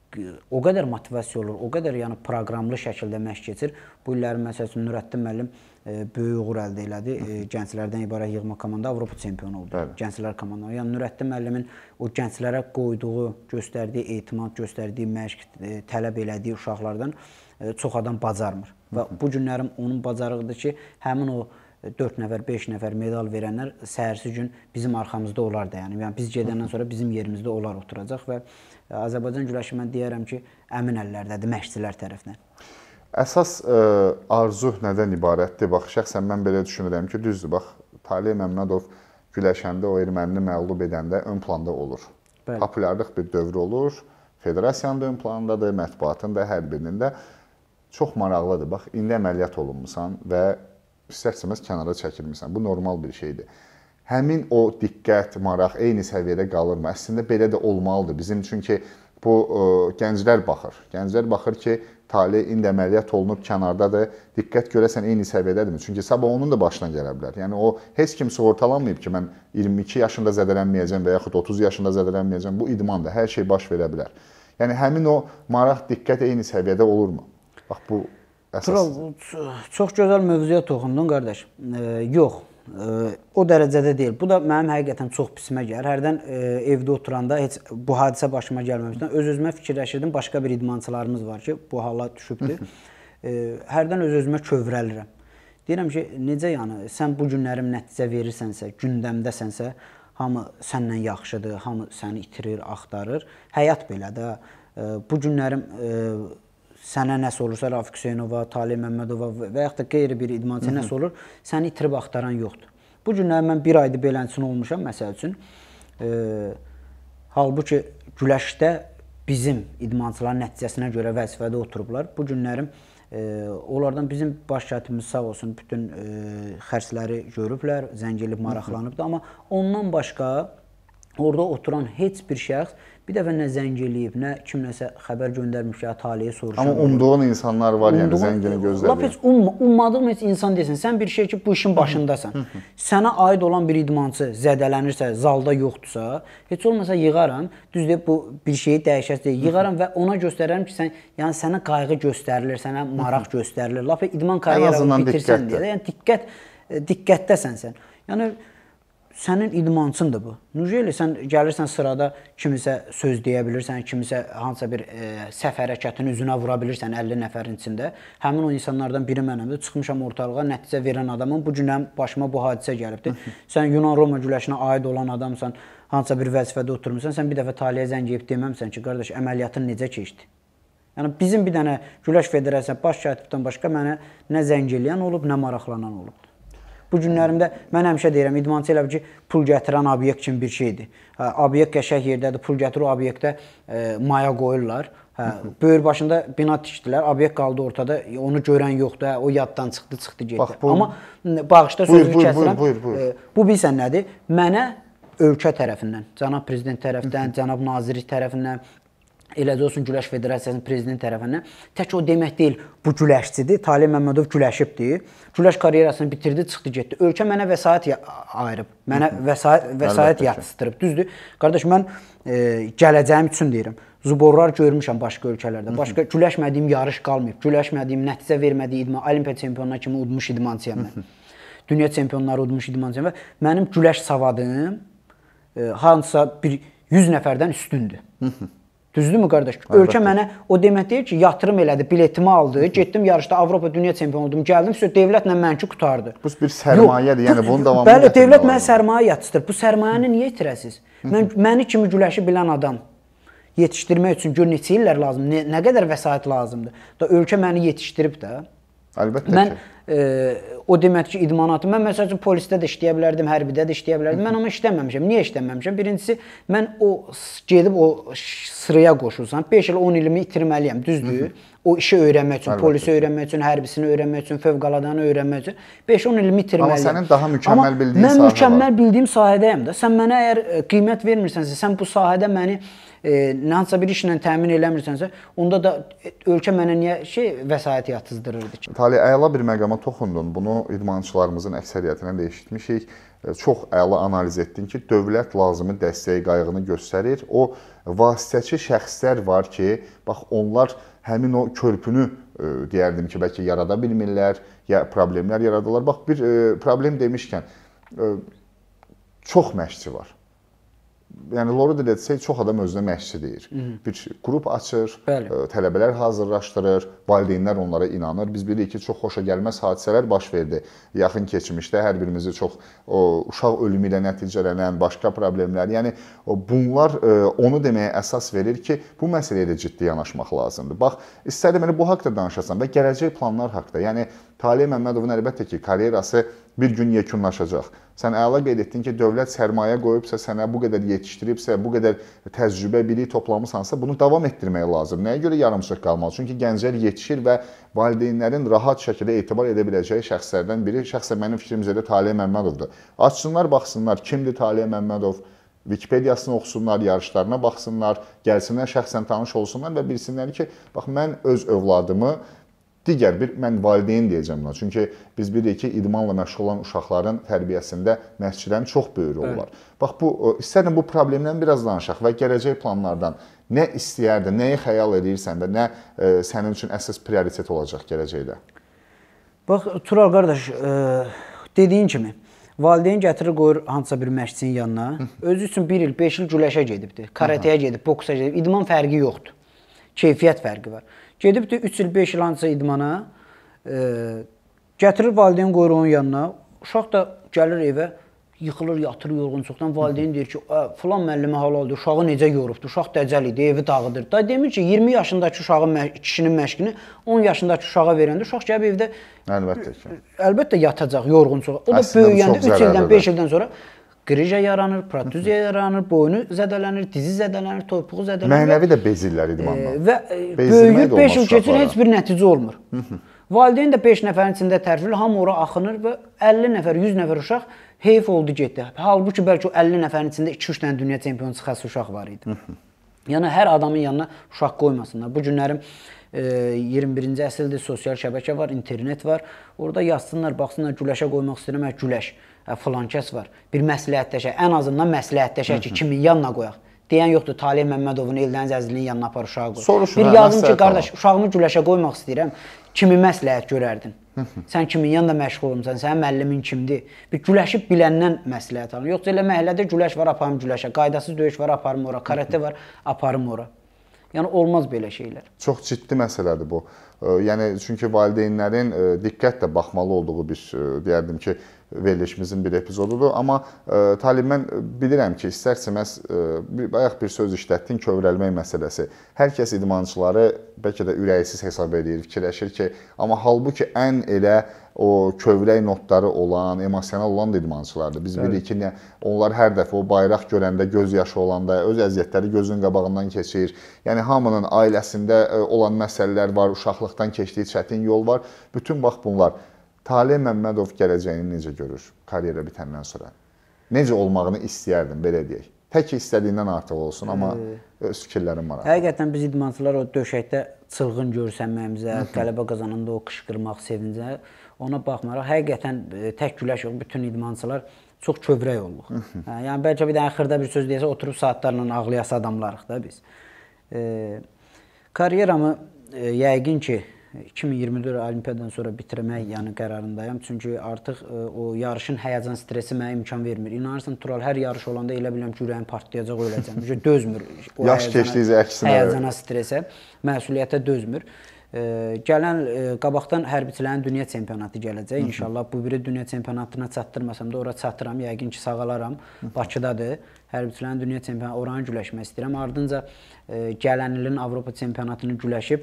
e, o qədər motivasiya olur, o qədər yəni proqramlı şəkildə məşq keçir. Bu illərin məsəl üçün Nurəddin müəllim böyük uğur əldə elədi. Gənclərdən ibarət yığma komanda Avropa çempionu oldu. Bəli. Gənclər komandaları. Yəni Nurəddin müəllimin o gənclərə qoyduğu, göstərdiyi etimad, göstərdiyi məşq, e, tələb elədiyi uşaqlardan e, çox adam bacarmır. Və bu günlərim onun bacarığıdır ki, həmin o 4 e, nəfər, 5 nəfər medal verənlər səhərsi gün bizim arxamızda olar da, yəni. Yəni biz gedəndən sonra bizim yerimizdə onlar oturacaq və Azərbaycan güləşi mən deyərəm ki, əmin əllərdədir məşqçilər tərəfindən. Əsas ə, e, arzu nədən ibarətdir? Bax, şəxsən mən belə düşünürəm ki, düzdür, bax, Taley Məmmədov güləşəndə o ermənini məğlub edəndə ön planda olur. Bəli. Populyarlıq bir dövr olur. Federasiyanın da ön planındadır, mətbuatın da, hər birinin də. Çox maraqlıdır. Bax, indi əməliyyat olunmusan və istərsəmiz kənara çəkilmisən. Bu normal bir şeydir. Həmin o diqqət, maraq eyni səviyyədə qalırmı? Əslində belə də olmalıdır. Bizim çünki ki bu ə, e, gənclər baxır. Gənclər baxır ki, Tale indi əməliyyat olunub kənardadır. Diqqət görəsən eyni səviyyədədirmi? Çünki sabah onun da başına gələ bilər. Yəni o heç kim sığortalanmayıb ki, mən 22 yaşında zədələnməyəcəm və yaxud 30 yaşında zədələnməyəcəm. Bu idmandır. Hər şey baş verə bilər. Yəni həmin o maraq, diqqət eyni səviyyədə olurmu? Bax bu əsas. Tural, çox gözəl mövzuya toxundun qardaş. E, yox o dərəcədə deyil. Bu da mənim həqiqətən çox pisimə gəlir. Hərdən e, evdə oturanda heç bu hadisə başıma gəlməmişdən öz-özümə fikirləşirdim. Başqa bir idmançılarımız var ki, bu hala düşübdür. E, hərdən öz-özümə kövrəlirəm. Deyirəm ki, necə yəni sən bu günlərim nəticə verirsənsə, gündəmdəsənsə, hamı səndən yaxşıdır, hamı səni itirir, axtarır. Həyat belə də. E, bu günlərim e, sənə nəsə olursa Rafiq Hüseynova, Talib Məmmədova və yaxud da qeyri bir idmançı nəsə olur, səni itirib axtaran yoxdur. Bu günlər mən bir aydır belənçin olmuşam məsəl üçün. E, halbuki güləşdə bizim idmançıların nəticəsinə görə vəzifədə oturublar. Bu günlərim e, onlardan bizim baş kətibimiz sağ olsun bütün e, xərcləri görüblər, zəng elib maraqlanıbdı, amma ondan başqa Orda oturan heç bir şəxs bir dəfə nə zəng eləyib, nə kimləsə xəbər göndərmiş ya taleyə soruşur. Amma umduğun insanlar var, umduğun, yəni zəngini gözləyir. Lap heç umma, ummadığım heç insan desən. Sən bir şey ki, bu işin başındasan. Sənə aid olan bir idmançı zədələnirsə, zalda yoxdursa, heç olmasa yığaram, düz deyib bu bir şeyi dəyişərsə, yığaram və ona göstərərəm ki, sən yəni sənə qayğı göstərilir, sənə maraq göstərilir. Lap idman karyeranı bitirsən deyə, yəni diqqət e, diqqətdəsən sən. Yəni sənin idmançındır bu. Necə elə sən gəlirsən sırada kimisə söz deyə bilirsən, kimisə hansısa bir e, səhv hərəkətini üzünə vura bilirsən 50 nəfərin içində. Həmin o insanlardan biri mənəm də çıxmışam ortalığa nəticə verən adamım. Bu gün həm başıma bu hadisə gəlibdi. sən Yunan Roma güləşinə aid olan adamsan, hansısa bir vəzifədə oturmusan, sən bir dəfə taliyə zəng edib deməmsən ki, qardaş əməliyyatın necə keçdi? Yəni bizim bir dənə güləş federasiyası baş katibdən başqa mənə nə zəng eləyən olub, nə maraqlanan olubdur. Bu günlərimdə mən həmişə deyirəm, idmançı elə bil ki, pul gətirən obyekt kimi bir şeydir. Hə, obyekt qəşəng yerdədir, pul gətirir, obyektə e, maya qoyurlar. Hə, böyür başında bina tikdilər, obyekt qaldı ortada. Onu görən yoxdur, hə, o yaddan çıxdı, çıxdı getdi. Bax, buyur. Amma bağışda sözü buyur, kəsirəm. Buyur, buyur, buyur. E, bu bilsən nədir? Mənə ölkə tərəfindən, cənab prezident tərəfindən, cənab naziri tərəfindən, eləcə olsun güləş federasiyasının prezidenti tərəfindən tək o demək deyil, bu güləşçidir. Talib Məmmədov güləşibdi. Güləş karyerasını bitirdi, çıxdı, getdi. Ölkə mənə vəsait ayırıb, mənə vəsait vəsait yatışdırıb, düzdür? Qardaş mən e, gələcəyim üçün deyirəm. Zuborlar görmüşəm başqa ölkələrdə. Başqa güləşmədiyim yarış qalmayıb. Güləşmədiyim, nəticə vermədiyim idman, Olimpiya çempionuna kimi udmuş idmançıyam mən. Dünya çempionları udmuş idmançıyam və mənim güləş savadım e, hansısa bir 100 nəfərdən üstündür. Düzdürmü qardaş? Əlbəttə. Ölkə mənə o demək deyir ki, yatırım elədi, biletimi aldı, getdim yarışda Avropa dünya çempionu oldum, gəldim, sonra dövlətlə mənki qutardı. Bu bir sərmayədir, yəni bunun davamı. Bəli, dövlət mənə sərmayə yatışdırır. Bu sərmayəni niyə itirəsiz? Mən məni kimi güləşi bilən adam yetişdirmək üçün gör neçə illər lazımdır, nə, nə qədər vəsait lazımdır. Da ölkə məni yetişdirib də. Əlbəttə mən, ki e, o demək ki, idmanatı. Mən məsəl üçün polisdə də işləyə bilərdim, hərbidə də işləyə bilərdim. Mən amma işləməmişəm. Niyə işləməmişəm? Birincisi, mən o gedib o sıraya qoşulsam 5 il 10 ilimi itirməliyəm, düzdür? Hı -hı. O işi öyrənmək üçün, Əlbəttə. polisi öyrənmək üçün, hərbisini öyrənmək üçün, fövqəladanı öyrənmək üçün 5-10 ilimi itirməliyəm. Amma sənin daha mükəmməl bildiyin sahə var. Mən mükəmməl bildiyim sahədəyəm də. Sən mənə əgər e, qiymət vermirsənsə, sən bu sahədə məni e, hansısa bir işlə təmin eləmirsənsə, onda da e, ölkə mənə niyə şey vəsait yatızdırırdı ki? Tali əla bir məqama toxundun. Bunu idmançılarımızın əksəriyyətinə də eşitmişik. E, çox əla analiz etdin ki, dövlət lazımi dəstəyi qayğını göstərir. O vasitəçi şəxslər var ki, bax onlar həmin o körpünü e, deyərdim ki, bəlkə yarada bilmirlər, ya problemlər yaradırlar. Bax bir problem demişkən çox məşqçi var yəni Lorida desək çox adam özünə məşqçi deyir. Hı -hı. Bir qrup açır, Bəli. Ə, e, tələbələr hazırlaşdırır, valideynlər onlara inanır. Biz bilirik ki, çox xoşa gəlməz hadisələr baş verdi. Yaxın keçmişdə hər birimizi çox o uşaq ölümü ilə nəticələnən başqa problemlər. Yəni bunlar ə, e, onu deməyə əsas verir ki, bu məsələyə də ciddi yanaşmaq lazımdır. Bax, istədim elə bu haqqda danışasan və gələcək planlar haqqında. Yəni Taliyə Məmmədovun əlbəttə ki, karyerası bir gün yekunlaşacaq. Sən əla qeyd etdin ki, dövlət sərmayə qoyubsa, sənə bu qədər yetişdiribsə, bu qədər təcrübə, bilik toplamısansa, bunu davam etdirmək lazım. Nəyə görə yarımçıq qalmalı? Çünki gənclər yetişir və valideynlərin rahat şəkildə etibar edə biləcəyi şəxslərdən biri, şəxsən mənim fikrimcə də Taliyə Məmmədovdur. Açsınlar, baxsınlar kimdir Taliyə Məmmədov? Wikipediyasını oxusunlar, yarışlarına baxsınlar, gəlsinlər, şəxsən tanış olsunlar və bilsinlər ki, bax mən öz övladımı Digər bir mən valideyn deyəcəm buna. Çünki biz bilirik ki, idmanla məşğul olan uşaqların tərbiyəsində məşqçilərin çox böyük rolu var. Evet. Bax bu istədim bu problemdən biraz danışaq və gələcək planlardan nə istəyərdin, nəyi xəyal edirsən və nə ə, e, sənin üçün əsas prioritet olacaq gələcəkdə? Bax Tural qardaş, ə, e, dediyin kimi Valideyn gətirir qoyur hansısa bir məşqçinin yanına. Özü üçün 1 il, 5 il güləşə gedibdi, karateyə gedib, boksa gedib. İdman fərqi yoxdur. Keyfiyyət fərqi var. Gedibdir 3 il, 5 il anca idmana, e, gətirir valideyn qoyur onun yanına, uşaq da gəlir evə, yıxılır, yatır yorğunçuluqdan. Valideyn deyir ki, "Falan müəllimə halaldır, uşağı necə yorubdu? Uşaq dəcəl idi, evi dağıdır." Da demir ki, 20 yaşındakı uşağın kişinin məşqini 10 yaşındakı uşağa verəndə uşaq gəlib evdə əlbəttə ki. Əlbəttə yatacaq yorğunçuluq. O da böyüyəndə 3 ildən, 5 ildən sonra qrija yaranır, protuziya yaranır, boynu zədələnir, dizi zədələnir, torpuğu zədələnir. Mənəvi və, də bezirlər idmandan. E, və böyüyür 5 il keçir, heç bir nəticə olmur. Valideyn də 5 nəfərin içində tərfil, hamı ora axınır və 50 nəfər, 100 nəfər uşaq heyf oldu getdi. Halbuki bəlkə o 50 nəfərin içində 2-3 dənə dünya çempionu çıxası uşaq var idi. yəni hər adamın yanına uşaq qoymasınlar. Bu günlərim 21-ci e, əsrdə sosial şəbəkə var, internet var. Orda yazsınlar, baxsınlar, güləşə qoymaq istəyirəm, hə güləş. Hı -hı flankəs var. Bir məsləhətləşək, ən azından məsləhətləşək ki, kimin yanına qoyaq. Deyən yoxdur, Talih Məmmədovun Eldəniz Əzlinin yanına apar uşağı qoy. Soruşun, bir hə, yazım ki, qardaş, ala. uşağımı güləşə qoymaq istəyirəm. Kimi məsləhət görərdin? Hı -hı. Sən kimin yanında məşğul olmusan? Sənin müəllimin kimdir? Bir güləşib biləndən məsləhət alın. Yoxsa elə məhəllədə güləş var, aparım güləşə. Qaydasız döyüş var, aparım ora. Karate var, aparım ora. Yəni olmaz belə şeylər. Çox ciddi məsələdir bu. Yəni çünki valideynlərin diqqətlə baxmalı olduğu bir deyərdim ki, verilişimizin bir epizodudur. Amma ə, e, Talib mən bilirəm ki, istərsə məs ə, e, bayaq bir söz işlətdin, kövrəlmək məsələsi. Hər kəs idmançıları bəlkə də ürəksiz hesab edir, fikirləşir ki, amma halbuki ən elə o kövrək notları olan, emosional olan da idmançılardır. Biz bilirik ki, onlar hər dəfə o bayraq görəndə, göz yaşı olanda, öz əziyyətləri gözünün qabağından keçir. Yəni hamının ailəsində e, olan məsələlər var, uşaqlıqdan keçdiyi çətin yol var. Bütün bax bunlar Taleh Məmmədov gələcəyini necə görür karyera bitəndən sonra? Necə olmağını istəyərdin, belə deyək. Tək istədiyindən artıq olsun, amma öz fikirlərim var. Həqiqətən biz idmançılar o döşəkdə çılğın görsənməyimizə, qələbə qazananda o qışqırmaq, sevincə, ona baxmayaraq həqiqətən e, tək güləş yox, bütün idmançılar çox kövrək olduq. Hə, yəni bəlkə bir də axırda bir söz desə oturub saatlarla ağlayası adamlarıq da biz. E, karyeramı e, yəqin ki, 2024 olimpiyadan sonra bitirmək yəni qərarındayam. Çünki artıq ə, e, o yarışın həyəcan stresi mənə imkan vermir. İnanırsan, Tural hər yarış olanda elə bilirəm ki, ürəyim partlayacaq, öləcəm. Çünki dözmür. O Yaş keçdikcə əksinə həyəcana, stresə, məsuliyyətə dözmür. Ə, e, gələn ə, e, qabaqdan hərbiçilərin dünya çempionatı gələcək. Hı -hı. İnşallah bu biri dünya çempionatına çatdırmasam da ora çatıram, yəqin ki sağalaram. Hı -hı. Bakıdadır. Hərbiçilərin dünya çempionatı oranı güləşmək istəyirəm. Ardınca ə, gələn ilin Avropa çempionatını güləşib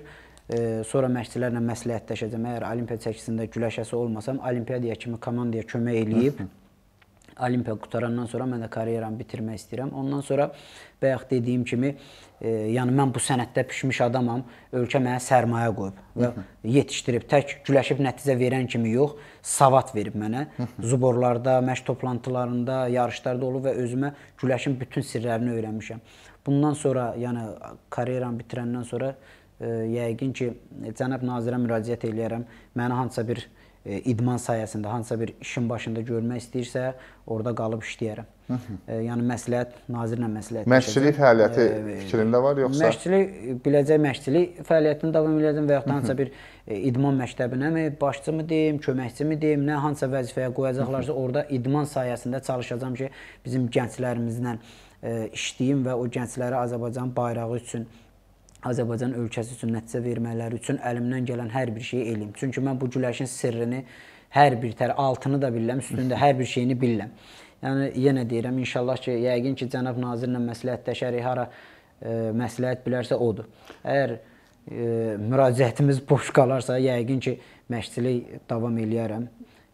sonra məşqçilərlə məsləhətləşəcəm. Əgər Olimpiya çəkisində güləşəsi olmasam, Olimpiadaya kimi komandaya kömək eləyib. Olimpiya qutarandan sonra mən də karyeramı bitirmək istəyirəm. Ondan sonra bayaq dediyim kimi, e, yəni mən bu sənətdə pişmiş adamam. Ölkə mənə sərmayə qoyub və yetişdirib. Tək güləşib nəticə verən kimi yox, savad verib mənə. Zuborlarda, məşq toplantılarında, yarışlarda olub və özümə güləşin bütün sirlərini öyrənmişəm. Bundan sonra, yəni karyeramı bitirəndən sonra yəqin ki, cənab nazirə müraciət eləyərəm, məni hansısa bir e, idman sayəsində, hansısa bir işin başında görmək istəyirsə, orada qalıb işləyərəm. Hı -hı. Yəni məsləhət nazirlə məsləhət. Məşqçilik fəaliyyəti e, fikrində var yoxsa? Məşqçilik biləcək məşqçilik fəaliyyətini davam edəcəm və yaxud hansısa bir e, idman məktəbinəmi, başçımı deyim, köməkçimi deyim, nə hansısa vəzifəyə qoyacaqlarsa, orada idman sayəsində çalışacağam ki, bizim gənclərimizlə e, işləyim və o gəncləri Azərbaycan bayrağı üçün Azərbaycan ölkəsi üçün nəticə vermələri üçün əlimdən gələn hər bir şeyi eləyim. Çünki mən bu güləşin sirrini hər bir tər altını da bilirəm, üstündə hər bir şeyini bilirəm. Yəni yenə deyirəm, inşallah ki, yəqin ki, cənab nazirlə məsləhətləşərik, hara ə, e, məsləhət bilərsə odur. Əgər ə, e, müraciətimiz boş qalarsa, yəqin ki, məşqçilik davam eləyərəm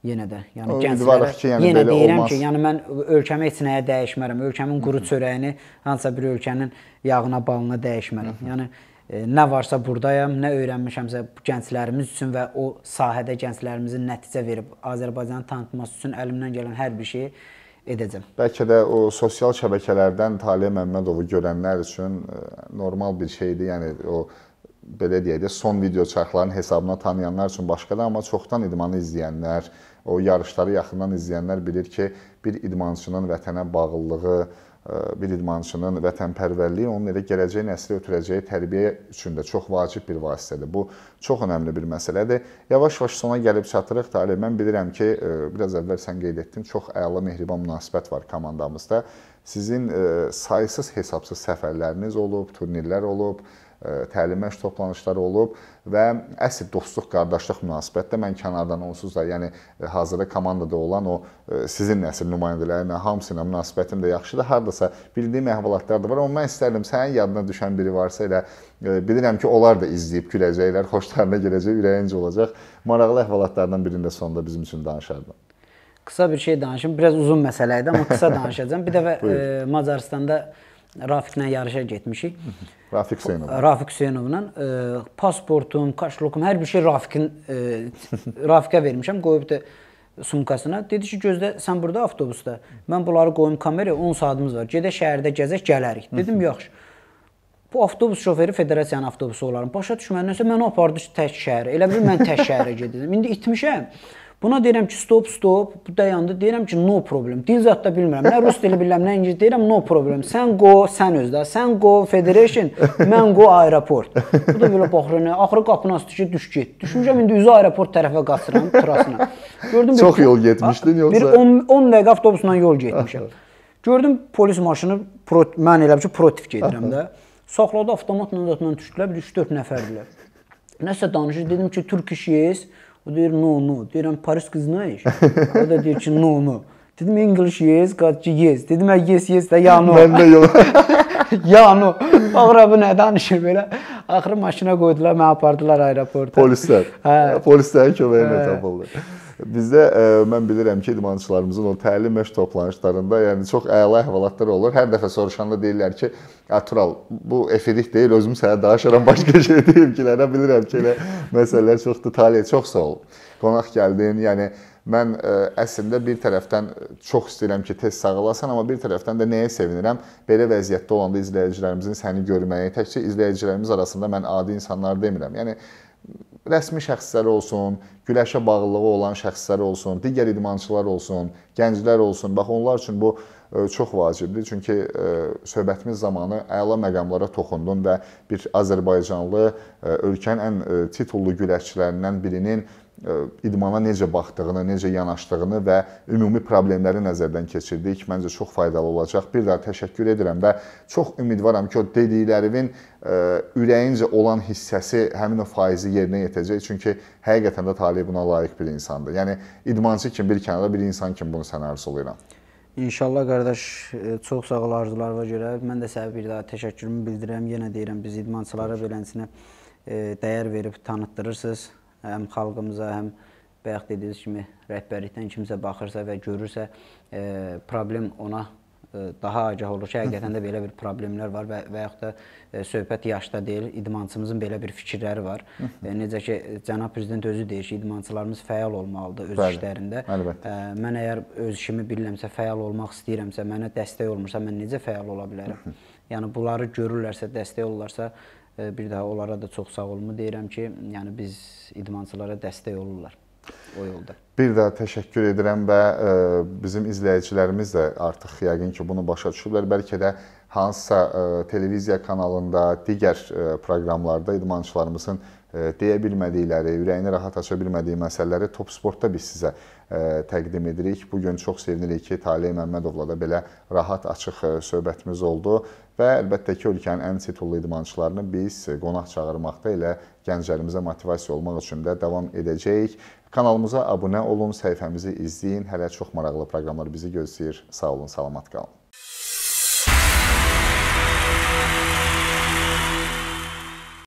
yenə də, yəni gənclərə ki, yəni yenə deyirəm olmaz. ki, yəni mən ölkəmə heç nəyə dəyişmərəm. Ölkəmin quru çörəyini hansısa bir ölkənin yağına, balına dəyişmərəm. Hı -hı. Yəni e, nə varsa burdayam, nə öyrənmişəmsə gənclərimiz üçün və o sahədə gənclərimizin nəticə verib Azərbaycanı tanıtması üçün əlimdən gələn hər bir şeyi edəcəm. Bəlkə də o sosial şəbəkələrdən Taliyə Məmmədovu görənlər üçün e, normal bir şeydir. Yəni o belə deyək də son video çarxlarının hesabına tanıyanlar üçün başqadır, amma çoxdan idmanı izləyənlər, o yarışları yaxından izləyənlər bilir ki, bir idmançının vətənə bağlılığı, e, bir idmançının vətənpərvərliyi onun elə gələcək nəslə ötürəcəyi tərbiyə üçün də çox vacib bir vasitədir. Bu çox önəmli bir məsələdir. Yavaş-yavaş sona gəlib çatırıq. Talib, mən bilirəm ki, e, biraz əvvəl sən qeyd etdin, çox əla mehriban münasibət var komandamızda. Sizin e, sayısız hesabsız səfərləriniz olub, turnirlər olub. E, təlim məşq toplanışları olub və əsl dostluq, qardaşlıq münasibətdə mən kənardan onsuz da, yəni e, hazırda komandada olan o e, sizin nəsil nümayəndələrinə hamısı ilə münasibətim də yaxşıdır. Hardasa bildiyim əhvalatlar da var, amma mən istərdim sənin yadına düşən biri varsa elə bilirəm ki, onlar da izləyib güləcəklər, xoşlarına gələcək, ürəyincə olacaq. Maraqlı əhvalatlardan birini də sonda bizim üçün danışardın qısa bir şey danışım. Biraz uzun məsələ idi, amma qısa danışacağam. Bir dəfə e, Macaristanda Rafiqlə yarışa getmişik. Rafiq Hüseynov. Rafiq Hüseynovla e, pasportum, kaşlokum, hər bir şey Rafiqin e, Rafiqə vermişəm. Qoyub da sumkasına. Dedi ki, gözlə sən burada avtobusda. Mən bunları qoyum kameraya, 10 saatımız var. Gedə şəhərdə gəzək, gələrik. Dedim, yaxşı. Bu avtobus şoförü federasiyanın avtobusu olarım. Başa düşməyənsə mən apardı tək şəhərə. Elə bil mən tək şəhərə gedirdim. İndi itmişəm. Buna deyirəm ki, stop, stop, bu dayandı. Deyirəm ki, no problem. Dil zət də bilmirəm. Nə rus dili bilirəm, nə ingilis deyirəm, no problem. Sən go, sən özdə. Sən go federation, mən go aeroport. Bu da belə baxır nə. Axırı qapını astı ki, düş get. Düşmüşəm indi üzü aeroport tərəfə qaçıram, trasına. Gördüm çox bir, yol getmişdin yoxsa? Bir 10 10 dəqiqə avtobusla yol getmişəm. Gördüm polis maşını pro, mən elə ki, protiv gedirəm də. Saxladı avtomatla, avtomatla düşdülər, 3-4 nəfərdilər. Nəsə danışır, dedim ki, Türk işiyiz. Yes. O deyir no no. Deyirəm Paris qız nə iş? O da deyir ki no no. Dedim English yes, got ki yes. Dedim hə yes yes də yano. Mən də yox. yano. Ağra bu nə danışır belə? Axırı maşına qoydular, məni apardılar aeroporta. Polislər. Hə. Polislərin köməyi ilə tapıldı. Bizdə ə, e, mən bilirəm ki, idmançılarımızın o təlim məşq toplanışlarında, yəni çox əla əhvalatlar olur. Hər dəfə soruşanda deyirlər ki, "Atural, bu efirik deyil, özüm sənə danışaram başqa şey deyim ki, nə bilirəm ki, elə məsələlər çox detallı, çox sağ ol. Qonaq gəldin, yəni mən ə, e, əslində bir tərəfdən çox istəyirəm ki, tez sağalasan, amma bir tərəfdən də nəyə sevinirəm? Belə vəziyyətdə olanda izləyicilərimizin səni görməyi, təkcə izləyicilərimiz arasında mən adi insanlar demirəm. Yəni rəsmi şəxslər olsun, güləşə bağlılığı olan şəxslər olsun, digər idmançılar olsun, gənclər olsun. Bax onlar üçün bu e, çox vacibdir. Çünki e, söhbətimiz zamanı əla məqamlara toxundun və bir Azərbaycanlı e, ölkənin ən titullu güləşçilərindən birinin E, idmana necə baxdığını, necə yanaşdığını və ümumi problemləri nəzərdən keçirdik. Məncə çox faydalı olacaq. Bir daha təşəkkür edirəm və çox ümidvaram ki, o dediklərimin e, ürəyincə olan hissəsi həmin o faizi yerinə yetəcək. Çünki həqiqətən də Talib buna layiq bir insandır. Yəni idmançı kimi bir kənara bir insan kimi bunu sənə arzulayıram. İnşallah qardaş, e, çox sağ ol arzularına görə. Mən də sənə bir daha təşəkkürümü bildirirəm. Yenə deyirəm, biz idmançılara beləsinə dəyər verib tanıtdırırsınız həm xalqımıza, həm bayaq dediyiniz kimi rəhbərlikdən kimsə baxırsa və görürsə, e, problem ona e, daha agah olur ki, həqiqətən də belə bir problemlər var və, və yaxud da e, söhbət yaşda deyil, idmançımızın belə bir fikirləri var. E, necə ki, cənab prezident özü deyir ki, idmançılarımız fəal olmalıdır öz Bəli, işlərində. Əlbəttə. E, mən əgər öz işimi bilirəmsə, fəal olmaq istəyirəmsə, mənə dəstək olmursa, mən necə fəal ola bilərəm? yəni bunları görürlərsə, dəstək olurlarsa, E, bir daha onlara da çox sağ olun deyirəm ki, yəni biz idmançılara dəstək olurlar o yolda. Bir də təşəkkür edirəm və ə, e, bizim izləyicilərimiz də artıq yəqin ki, bunu başa düşüblər. Bəlkə də hansısa ə, e, televiziya kanalında, digər ə, proqramlarda idmançılarımızın E, deyə bilmədikləri, ürəyini rahat aça bilmədiyi məsələləri Top Sportda biz sizə e, təqdim edirik. Bu gün çox sevinirik ki, Taleh Məmmədovla da belə rahat, açıq e, söhbətimiz oldu və əlbəttə ki, ölkənin ən titullu idmançılarını biz qonaq çağırmaqda elə gənclərimizə motivasiya olmaq üçün də davam edəcəyik. Kanalımıza abunə olun, səhifəmizi izləyin. Hələ çox maraqlı proqramlar bizi gözləyir. Sağ olun, salamat qalın.